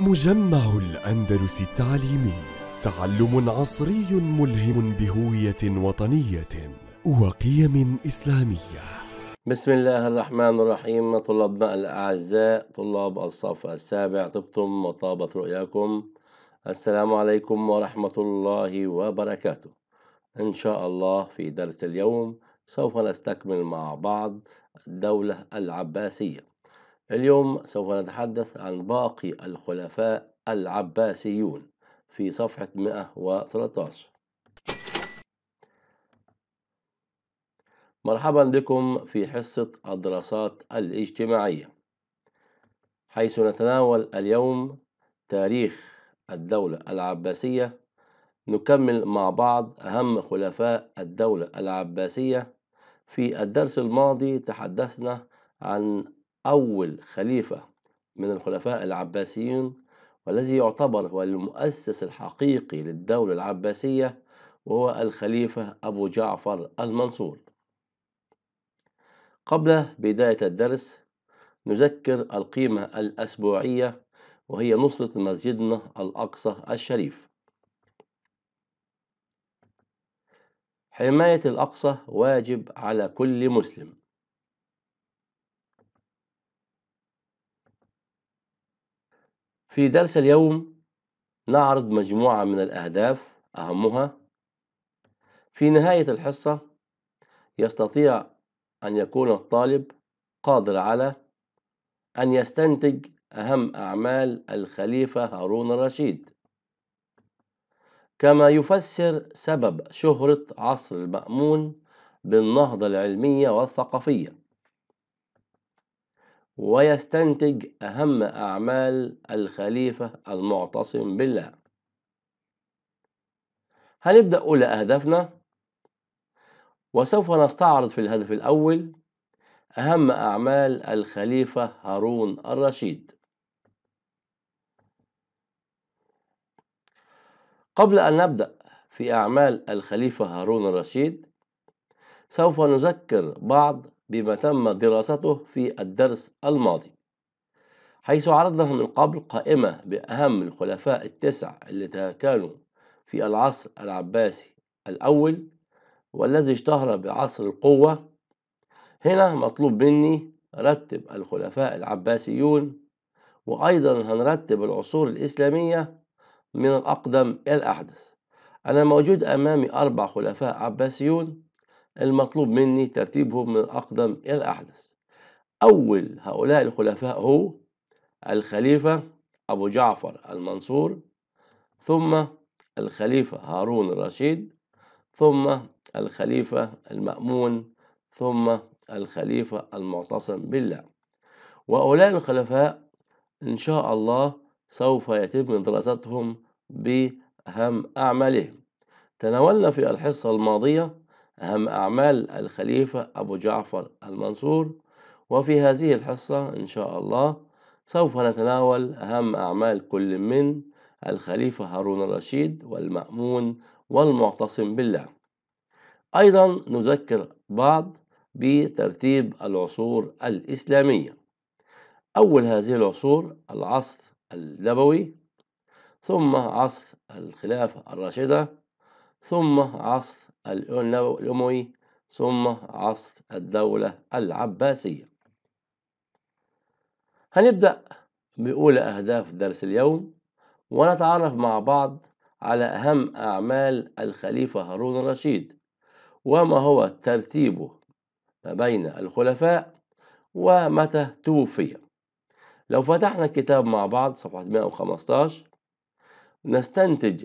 مجمع الأندلس التعليمي تعلم عصري ملهم بهوية وطنية وقيم إسلامية بسم الله الرحمن الرحيم طلابنا الأعزاء طلاب الصف السابع طبتم وطابت رؤياكم السلام عليكم ورحمة الله وبركاته إن شاء الله في درس اليوم سوف نستكمل مع بعض الدولة العباسية اليوم سوف نتحدث عن باقي الخلفاء العباسيون في صفحة 113 مرحبا بكم في حصة الدراسات الاجتماعية حيث نتناول اليوم تاريخ الدولة العباسية نكمل مع بعض أهم خلفاء الدولة العباسية في الدرس الماضي تحدثنا عن أول خليفة من الخلفاء العباسيين والذي يعتبر هو المؤسس الحقيقي للدولة العباسية وهو الخليفة أبو جعفر المنصور قبل بداية الدرس نذكر القيمة الأسبوعية وهي نصرة مسجدنا الأقصى الشريف حماية الأقصى واجب على كل مسلم في درس اليوم نعرض مجموعة من الأهداف أهمها في نهاية الحصة يستطيع أن يكون الطالب قادر على أن يستنتج أهم أعمال الخليفة هارون الرشيد كما يفسر سبب شهرة عصر المأمون بالنهضة العلمية والثقافية ويستنتج أهم أعمال الخليفة المعتصم بالله هنبدأ أولى أهدافنا وسوف نستعرض في الهدف الأول أهم أعمال الخليفة هارون الرشيد قبل أن نبدأ في أعمال الخليفة هارون الرشيد سوف نذكر بعض بما تم دراسته في الدرس الماضي حيث عرضنا من قبل قائمة بأهم الخلفاء التسع اللي كانوا في العصر العباسي الأول والذي اشتهر بعصر القوة هنا مطلوب مني رتب الخلفاء العباسيون وأيضا هنرتب العصور الإسلامية من الأقدم إلى الأحدث أنا موجود أمامي أربع خلفاء عباسيون المطلوب مني ترتيبهم من الأقدم إلى الأحدث أول هؤلاء الخلفاء هو الخليفة أبو جعفر المنصور ثم الخليفة هارون الرشيد ثم الخليفة المأمون ثم الخليفة المعتصم بالله وهؤلاء الخلفاء إن شاء الله سوف يتم دراستهم بأهم أعمالهم تناولنا في الحصة الماضية أهم أعمال الخليفة أبو جعفر المنصور وفي هذه الحصة إن شاء الله سوف نتناول أهم أعمال كل من الخليفة هارون الرشيد والمأمون والمعتصم بالله أيضا نذكر بعض بترتيب العصور الإسلامية أول هذه العصور العصر النبوي ثم عصر الخلافة الراشدة ثم عصر الأموي ثم عصر الدولة العباسية هنبدأ بأولى أهداف درس اليوم ونتعرف مع بعض على أهم أعمال الخليفة هارون الرشيد وما هو ترتيبه ما بين الخلفاء ومتى توفي لو فتحنا الكتاب مع بعض صفحة 115 نستنتج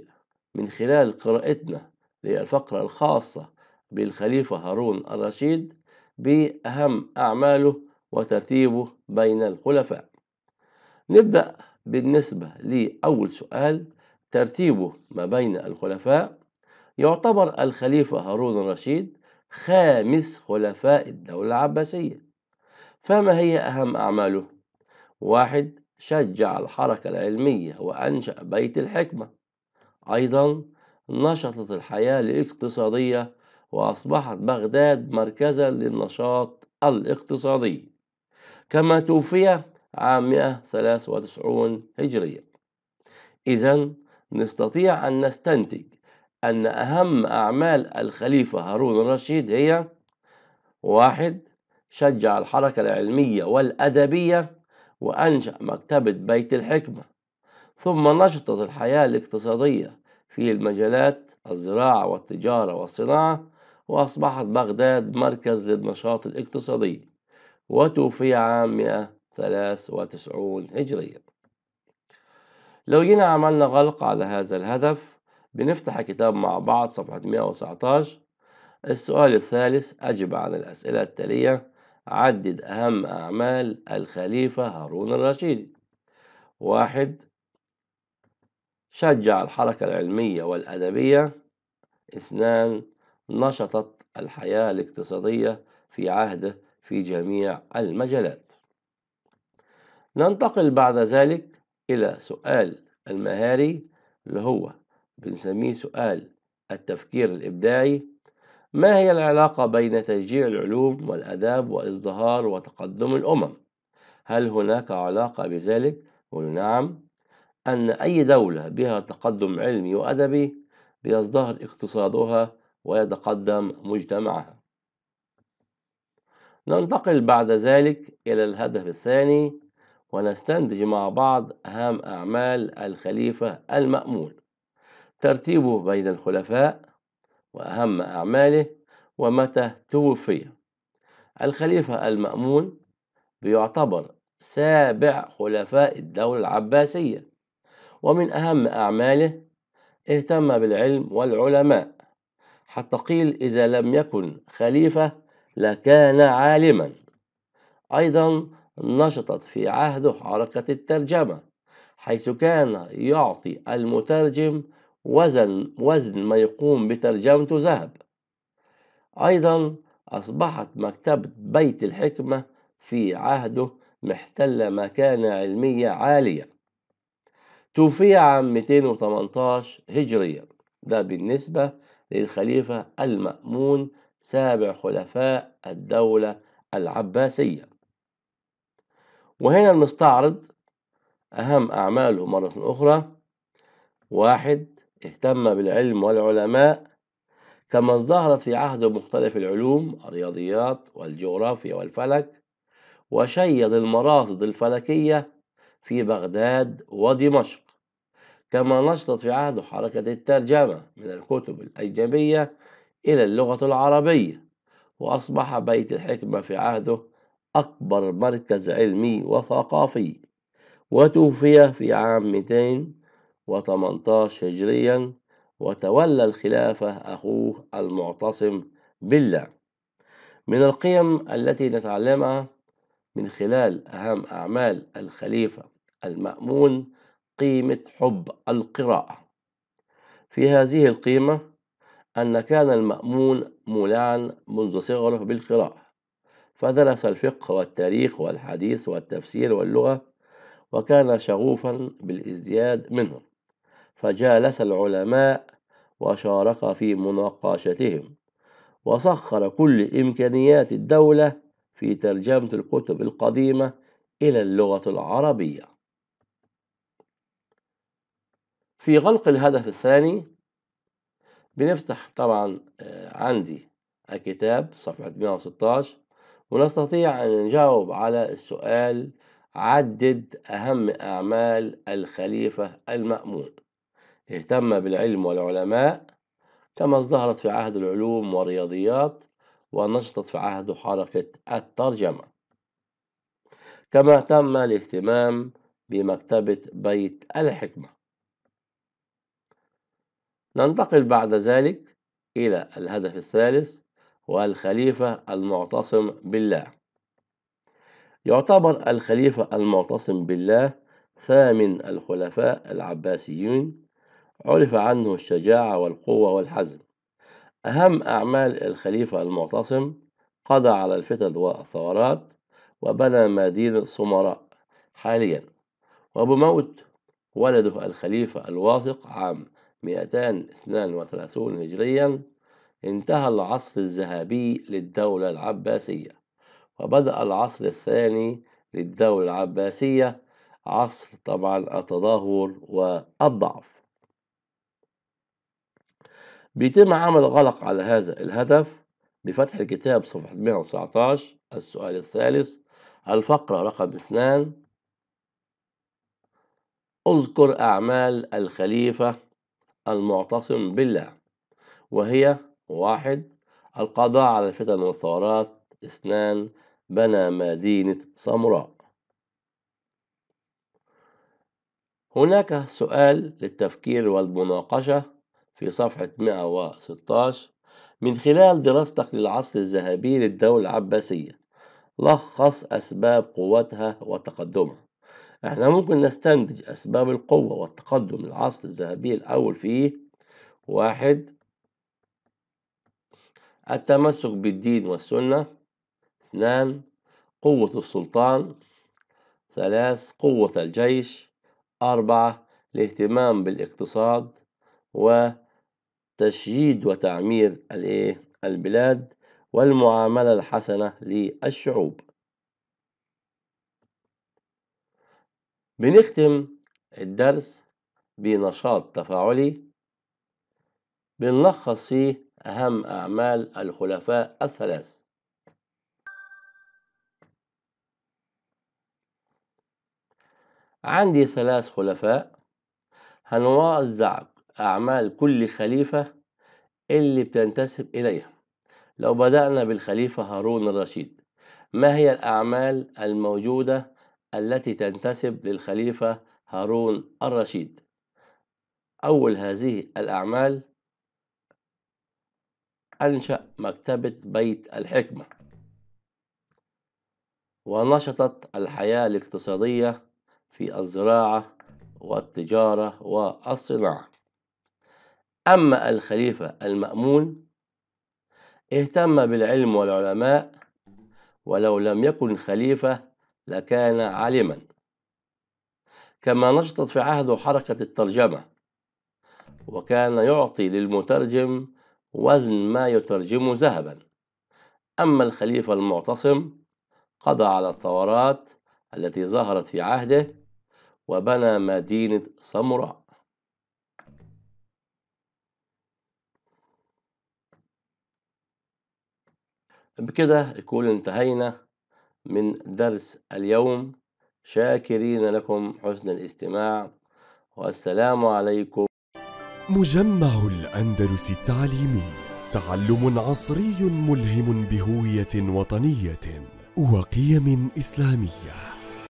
من خلال قراءتنا للفقرة الخاصة بالخليفة هارون الرشيد بأهم أعماله وترتيبه بين الخلفاء نبدأ بالنسبة لأول سؤال ترتيبه ما بين الخلفاء يعتبر الخليفة هارون الرشيد خامس خلفاء الدولة العباسية فما هي أهم أعماله؟ واحد شجع الحركة العلمية وأنشأ بيت الحكمة أيضا نشطت الحياة الاقتصادية وأصبحت بغداد مركزا للنشاط الاقتصادي كما توفي عام 193 هجرية إذا نستطيع أن نستنتج أن أهم أعمال الخليفة هارون الرشيد هي واحد شجع الحركة العلمية والأدبية وأنشأ مكتبة بيت الحكمة ثم نشطت الحياة الاقتصادية في المجالات الزراعة والتجارة والصناعة وأصبحت بغداد مركز للنشاط الاقتصادي وتوفي عام 193 هجرية لو جينا عملنا غلق على هذا الهدف بنفتح الكتاب مع بعض صفحة 119 السؤال الثالث أجب عن الأسئلة التالية عدد أهم أعمال الخليفة هارون الرشيد واحد شجع الحركة العلمية والأدبية اثنان نشطت الحياة الاقتصادية في عهده في جميع المجالات ننتقل بعد ذلك إلى سؤال المهاري اللي هو بنسميه سؤال التفكير الإبداعي ما هي العلاقة بين تشجيع العلوم والآداب وإزدهار وتقدم الأمم؟ هل هناك علاقة بذلك؟ قالوا نعم أن أي دولة بها تقدم علمي وأدبي بيزدهر اقتصادها ويتقدم مجتمعها ننتقل بعد ذلك إلى الهدف الثاني ونستنتج مع بعض أهم أعمال الخليفة المأمون ترتيبه بين الخلفاء وأهم أعماله ومتى توفي الخليفة المأمون بيعتبر سابع خلفاء الدولة العباسية ومن أهم أعماله اهتم بالعلم والعلماء حتى قيل إذا لم يكن خليفة لكان عالما أيضا نشطت في عهده حركة الترجمة حيث كان يعطي المترجم وزن وزن ما يقوم بترجمته ذهب أيضا أصبحت مكتبة بيت الحكمة في عهده محتلة مكانة علمية عالية توفي عام 218 هجرية ده بالنسبة للخليفة المأمون سابع خلفاء الدولة العباسية وهنا نستعرض أهم أعماله مرة أخرى واحد اهتم بالعلم والعلماء كما ازدهرت في عهده مختلف العلوم الرياضيات والجغرافيا والفلك وشيد المراصد الفلكية في بغداد ودمشق كما نشطت في عهده حركة الترجمة من الكتب الأجنبية إلى اللغة العربية وأصبح بيت الحكمة في عهده أكبر مركز علمي وثقافي وتوفي في عام 218 هجريا وتولى الخلافة أخوه المعتصم بالله من القيم التي نتعلمها من خلال أهم أعمال الخليفة المأمون قيمة حب القراءة في هذه القيمة أن كان المأمون مولعا منذ صغره بالقراءة فدرس الفقه والتاريخ والحديث والتفسير واللغة وكان شغوفا بالازدياد منهم فجالس العلماء وشارك في مناقشتهم وسخر كل إمكانيات الدولة في ترجمة الكتب القديمة إلى اللغة العربية في غلق الهدف الثاني بنفتح طبعا آه، عندي الكتاب صفحة 116 ونستطيع أن نجاوب على السؤال عدد أهم أعمال الخليفة المأمون اهتم بالعلم والعلماء كما ازدهرت في عهد العلوم والرياضيات ونشطت في عهد حركة الترجمة كما تم الاهتمام بمكتبة بيت الحكمة ننتقل بعد ذلك إلى الهدف الثالث والخليفة المعتصم بالله يعتبر الخليفة المعتصم بالله ثامن الخلفاء العباسيين عرف عنه الشجاعة والقوة والحزم أهم أعمال الخليفة المعتصم قضى على الفتن والثورات وبنى مدينة سمراء حاليا وبموت ولده الخليفة الواثق عام 232 هجريا انتهى العصر الذهبي للدولة العباسية وبدأ العصر الثاني للدولة العباسية عصر طبعا التدهور والضعف بيتم عمل غلق على هذا الهدف بفتح الكتاب صفحة 119 السؤال الثالث الفقرة رقم اثنان اذكر أعمال الخليفة المعتصم بالله وهي واحد القضاء على الفتن والثورات اثنان بنى مدينة سامراء هناك سؤال للتفكير والمناقشة في صفحة 116 من خلال دراستك للعصر الذهبي للدولة العباسية لخص أسباب قوتها وتقدمها احنا ممكن نستنتج أسباب القوة والتقدم للعصر الذهبي الأول فيه واحد التمسك بالدين والسنة اثنان قوة السلطان ثلاث قوة الجيش أربعة الاهتمام بالاقتصاد وتشييد وتعمير إيه، البلاد والمعاملة الحسنة للشعوب بنختم الدرس بنشاط تفاعلي بنلخص فيه أهم أعمال الخلفاء الثلاثة عندي ثلاث خلفاء هنوزع أعمال كل خليفة اللي بتنتسب إليها لو بدأنا بالخليفة هارون الرشيد ما هي الأعمال الموجودة التي تنتسب للخليفة هارون الرشيد أول هذه الأعمال أنشأ مكتبة بيت الحكمة ونشطت الحياة الاقتصادية في الزراعة والتجارة والصناعة أما الخليفة المأمون اهتم بالعلم والعلماء ولو لم يكن خليفة لكان عالما كما نشطت في عهده حركة الترجمة وكان يعطي للمترجم وزن ما يترجم ذهبا أما الخليفة المعتصم قضى على الثورات التي ظهرت في عهده وبنى مدينة سامراء بكده يكون انتهينا من درس اليوم شاكرين لكم حسن الاستماع والسلام عليكم مجمع الأندلس التعليمي تعلم عصري ملهم بهوية وطنية وقيم إسلامية